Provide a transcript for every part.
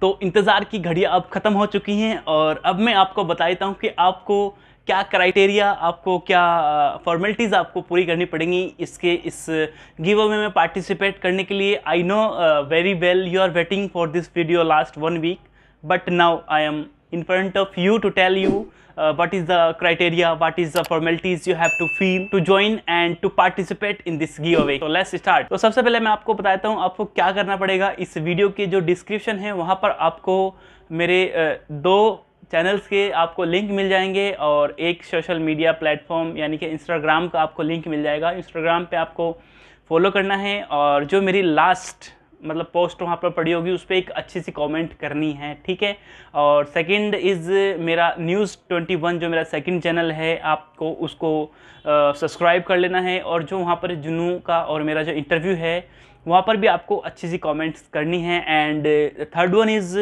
तो इंतज़ार की घड़ियाँ अब ख़त्म हो चुकी हैं और अब मैं आपको बता देता हूँ कि आपको क्या क्राइटेरिया आपको क्या फॉर्मेलिटीज़ आपको पूरी करनी पड़ेंगी इसके इस गिव अवे में पार्टिसिपेट करने के लिए I know very well you are waiting for this video last one week but now I am in front of you to tell you uh, what is the criteria, what is the formalities you have to fill to join and to participate in this giveaway. So let's start. तो सबसे पहले मैं आपको बताता हूँ आपको क्या करना पड़ेगा इस वीडियो के जो डिस्क्रिप्शन है वहाँ पर आपको मेरे do चैनल्स के आपको लिंक मिल जाएंगे और एक सोशल मीडिया प्लेटफॉर्म यानी कि इंस्टाग्राम का आपको लिंक मिल जाएगा इंस्टाग्राम पे आपको फॉलो करना है और जो मेरी लास्ट मतलब पोस्ट वहाँ पर पड़ी होगी उस पर एक अच्छी सी कमेंट करनी है ठीक है और सेकंड इज़ मेरा न्यूज़ 21 जो मेरा सेकंड चैनल है आपको उसको सब्सक्राइब कर लेना है और जो वहाँ पर जुनू का और मेरा जो इंटरव्यू है वहाँ पर भी आपको अच्छी सी कमेंट्स करनी है एंड थर्ड वन इज़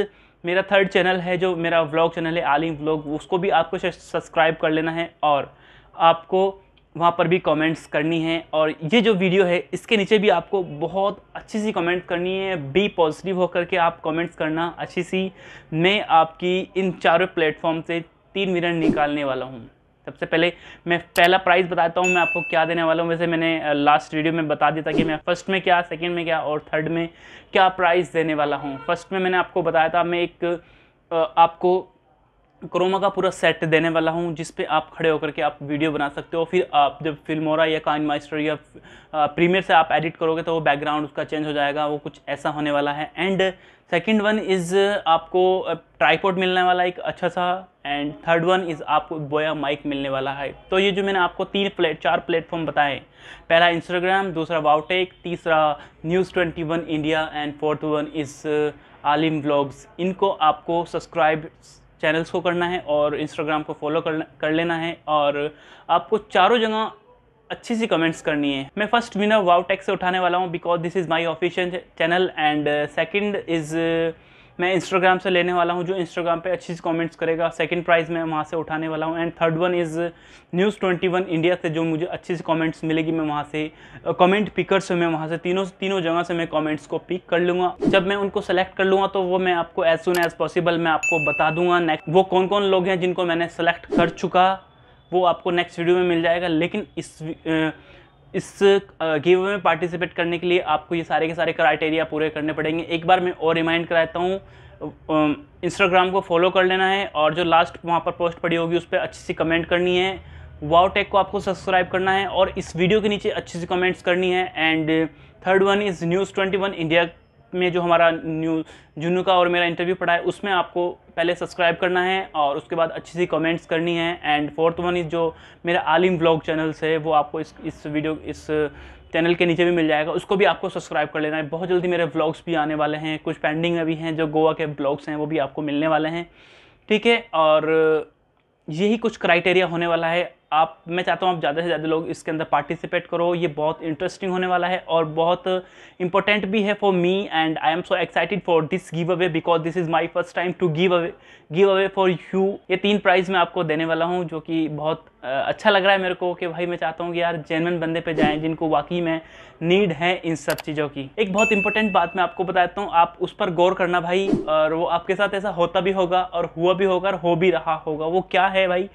मेरा थर्ड चैनल है जो मेरा व्लॉग चैनल है आलिम व्लॉग उसको भी आपको सब्सक्राइब कर लेना है और आपको वहाँ पर भी कमेंट्स करनी है और ये जो वीडियो है इसके नीचे भी आपको बहुत अच्छी सी कमेंट करनी है बी पॉजिटिव होकर के आप कमेंट्स करना अच्छी सी मैं आपकी इन चारों प्लेटफॉर्म से तीन विनर निकालने वाला हूँ सबसे पहले मैं पहला प्राइस बताता हूँ मैं आपको क्या देने वाला हूँ वैसे मैंने लास्ट वीडियो में बता दिया था कि मैं फर्स्ट में क्या सेकेंड में क्या और थर्ड में क्या प्राइस देने वाला हूँ फर्स्ट में मैंने आपको बताया था मैं एक आपको क्रोमा का पूरा सेट देने वाला हूँ जिस पे आप खड़े होकर के आप वीडियो बना सकते हो फिर आप जब फिल्मोरा या काइन मास्टर या प्रीमियर से आप एडिट करोगे तो वो बैकग्राउंड उसका चेंज हो जाएगा वो कुछ ऐसा होने वाला है एंड सेकंड वन इज़ आपको ट्राईपोर्ट मिलने वाला एक अच्छा सा एंड थर्ड वन इज़ आपको बोया माइक मिलने वाला है तो ये जो मैंने आपको तीन प्लेट चार प्लेटफॉर्म बताए पहला इंस्टाग्राम दूसरा वाउटेक तीसरा News twenty one India and fourth one is Alim blogs इनको आपको सब्सक्राइब चैनल्स को करना है और इंस्टाग्राम को फॉलो कर कर लेना है और आपको चारों जगह अच्छी सी कमेंट्स करनी है मैं फर्स्ट विनर वाउ टैक्स से उठाने वाला हूँ because this is my official channel and second is मैं इंस्टाग्राम से लेने वाला हूँ जो इंस्टाग्राम पे अच्छी कमेंट्स करेगा सेकंड प्राइज़ मैं वहाँ से उठाने वाला हूँ and third one is News twenty one India से जो मुझे अच्छी सी कॉमेंट्स मिलेगी मैं वहाँ से कॉमेंट पिकर से मैं वहाँ से तीनों तीनों जगह से मैं कॉमेंट्स को पिक कर लूँगा जब मैं उनको सेलेक्ट कर लूँगा तो वो मैं आपको एज सुन एज़ पॉसिबल मैं आपको बता दूंगा नेक्स्ट वो कौन कौन लोग हैं जिनको मैंने सेलेक्ट कर चुका वो आपको नेक्स्ट वीडियो में मिल जाएगा लेकिन इस इस गिव में पार्टिसिपेट करने के लिए आपको ये सारे के सारे क्राइटेरिया पूरे करने पड़ेंगे एक बार मैं और रिमाइंड कराता हूँ इंस्टाग्राम को फॉलो कर लेना है और जो लास्ट वहाँ पर पोस्ट पड़ी होगी उस पर अच्छी सी कमेंट करनी है वाओ टेक को आपको सब्सक्राइब करना है और इस वीडियो के नीचे अच्छी सी कमेंट्स करनी है and third one is News twenty one India में जो हमारा न्यू जुनू का और मेरा इंटरव्यू पड़ा है उसमें आपको पहले सब्सक्राइब करना है और उसके बाद अच्छी सी कमेंट्स करनी है एंड फोर्थ वन इज़ जो मेरा आलिम ब्लॉग चैनल्स है वो आपको इस इस वीडियो इस चैनल के नीचे भी मिल जाएगा उसको भी आपको सब्सक्राइब कर लेना है बहुत जल्दी मेरे ब्लॉग्स भी आने वाले हैं कुछ पेंडिंग में भी हैं जो गोवा के ब्लॉग्स हैं वो भी आपको मिलने वाले हैं ठीक है और यही कुछ क्राइटेरिया होने वाला है आप मैं चाहता हूँ आप ज़्यादा से ज़्यादा लोग इसके अंदर पार्टिसिपेट करो ये बहुत इंटरेस्टिंग होने वाला है और बहुत इंपॉर्टेंट भी है for me and I am so excited for this give away because this is my first time to give away give away for you ये तीन प्राइज़ मैं आपको देने वाला हूँ जो कि बहुत अच्छा लग रहा है मेरे को कि भाई मैं चाहता हूँ कि यार जेनवन बंदे पे जाएं जिनको वाकई में नीड है इन सब चीज़ों की एक बहुत इंपॉर्टेंट बात मैं आपको बताता हूँ आप उस पर गौर करना भाई और वो आपके साथ ऐसा होता भी होगा और हुआ भी होगा और हो भी रहा होगा वो क्या है भाई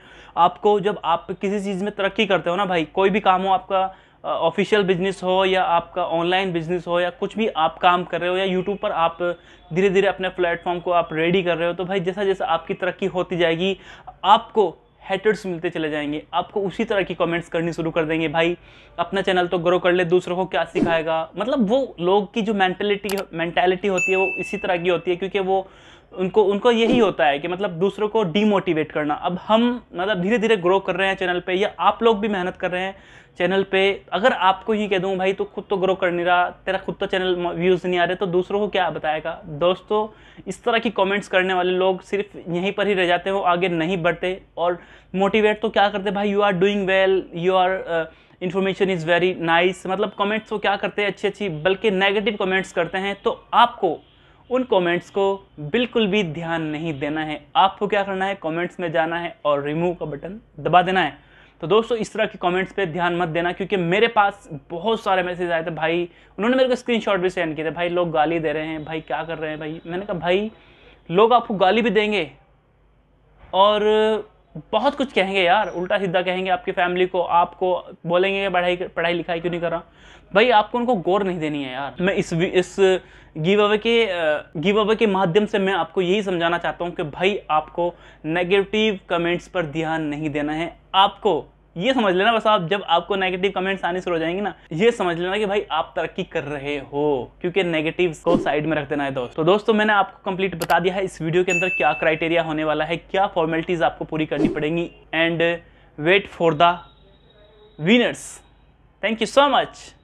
आपको जब आप किसी चीज़ में तरक्की करते हो ना भाई कोई भी काम हो आपका ऑफिशियल बिजनेस हो या आपका ऑनलाइन बिजनेस हो या कुछ भी आप काम कर रहे हो या यूट्यूब पर आप धीरे धीरे अपने प्लेटफॉर्म को आप रेडी कर रहे हो तो भाई जैसा जैसा आपकी तरक्की होती जाएगी आपको हेटर्स मिलते चले जाएंगे आपको उसी तरह की कमेंट्स करनी शुरू कर देंगे भाई अपना चैनल तो ग्रो कर ले दूसरों को क्या सिखाएगा मतलब वो लोग की जो मैंटेलिटी मैंटेलिटी होती है वो इसी तरह की होती है क्योंकि वो उनको उनको यही होता है कि मतलब दूसरों को डीमोटिवेट करना अब हम मतलब धीरे धीरे ग्रो कर रहे हैं चैनल पे या आप लोग भी मेहनत कर रहे हैं चैनल पे अगर आपको ही कह दूँ भाई तो खुद तो ग्रो कर नहीं रहा तेरा खुद तो चैनल व्यूज़ नहीं आ रहे तो दूसरों को क्या बताएगा दोस्तों इस तरह की कमेंट्स करने वाले लोग सिर्फ यहीं पर ही रह जाते हैं वो आगे नहीं बढ़ते और मोटिवेट तो क्या करते भाई you are doing well you your information is very nice मतलब कमेंट्स वो क्या करते हैं अच्छी अच्छी बल्कि नेगेटिव कमेंट्स करते हैं तो आपको उन कमेंट्स को बिल्कुल भी ध्यान नहीं देना है आपको क्या करना है कमेंट्स में जाना है और रिमूव का बटन दबा देना है तो दोस्तों इस तरह के कमेंट्स पे ध्यान मत देना क्योंकि मेरे पास बहुत सारे मैसेज आए थे भाई उन्होंने मेरे को स्क्रीनशॉट भी सेंड किए थे भाई लोग गाली दे रहे हैं भाई क्या कर रहे हैं भाई मैंने कहा भाई लोग आपको गाली भी देंगे और बहुत कुछ कहेंगे यार उल्टा सीधा कहेंगे आपकी फैमिली को आपको बोलेंगे पढ़ाई पढ़ाई लिखाई क्यों नहीं कर रहा भाई आपको उनको गौर नहीं देनी है यार मैं इस इस गिव अवे के गिव अवे के माध्यम से मैं आपको यही समझाना चाहता हूँ कि भाई आपको नेगेटिव कमेंट्स पर ध्यान नहीं देना है आपको ये समझ लेना बस आप जब आपको नेगेटिव कमेंट्स आने शुरू हो जाएंगे ना ये समझ लेना कि भाई आप तरक्की कर रहे हो क्योंकि नेगेटिव को साइड में रख देना है दोस्त तो दोस्तों मैंने आपको कंप्लीट बता दिया है इस वीडियो के अंदर क्या क्राइटेरिया होने वाला है क्या फॉर्मेलिटीज़ आपको पूरी करनी पड़ेंगी and wait for the winners thank you so much